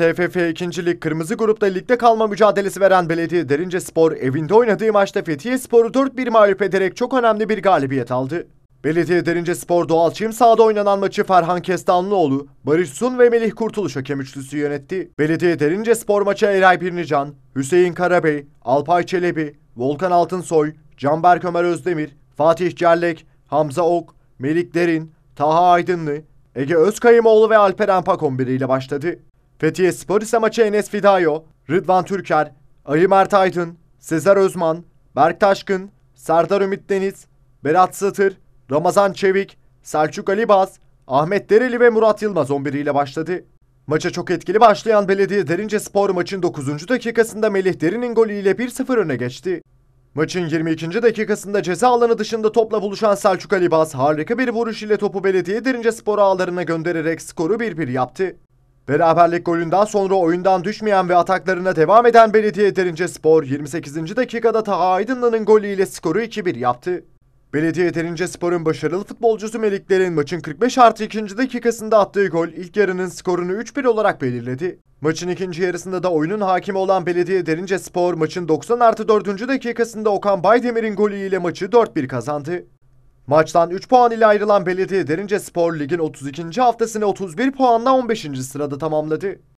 TFF 2. Lig Kırmızı Grup'ta ligde kalma mücadelesi veren Belediye Derince Spor evinde oynadığı maçta Fethiye Spor'u 4-1 mağlup ederek çok önemli bir galibiyet aldı. Belediye Derince Spor Doğal Çim sahada oynanan maçı Ferhan Kestanlıoğlu, Barış Sun ve Melih Kurtuluş hakem üçlüsü yönetti. Belediye Derince Spor maçı Eray Birnican, Hüseyin Karabey, Alpay Çelebi, Volkan Altınsoy, Canberk Ömer Özdemir, Fatih Cellek, Hamza Ok, Melik Derin, Taha Aydınlı, Ege Özkayımoğlu ve Alperen Pak 11 ile başladı. Fethiye Spor ise maça Enes Fidayo, Rıdvan Türker, Ali Mert Aydın, Sezer Özman, Berk Taşkın, Serdar Ümit Deniz, Berat Satır, Ramazan Çevik, Selçuk Alibaz, Ahmet Dereli ve Murat Yılmaz 11 ile başladı. Maça çok etkili başlayan Belediye Derince Spor maçın 9. dakikasında Melih Derin'in golüyle 1-0 öne geçti. Maçın 22. dakikasında ceza alanı dışında topla buluşan Selçuk Alibaz harika bir vuruş ile topu Belediye Derince Spor ağlarına göndererek skoru 1-1 yaptı. Beraberlik golünden sonra oyundan düşmeyen ve ataklarına devam eden Belediye Derince Spor 28. dakikada Taha Aydınlı'nın golüyle skoru 2-1 yaptı. Belediye Derince Spor'un başarılı futbolcusu Melikler'in maçın 45 artı 2. dakikasında attığı gol ilk yarının skorunu 3-1 olarak belirledi. Maçın ikinci yarısında da oyunun hakimi olan Belediye Derince Spor maçın 90 artı 4. dakikasında Okan Baydemir'in golüyle maçı 4-1 kazandı. Maçtan 3 puan ile ayrılan Belediye Derince Spor Lig'in 32. haftasını 31 puanla 15. sırada tamamladı.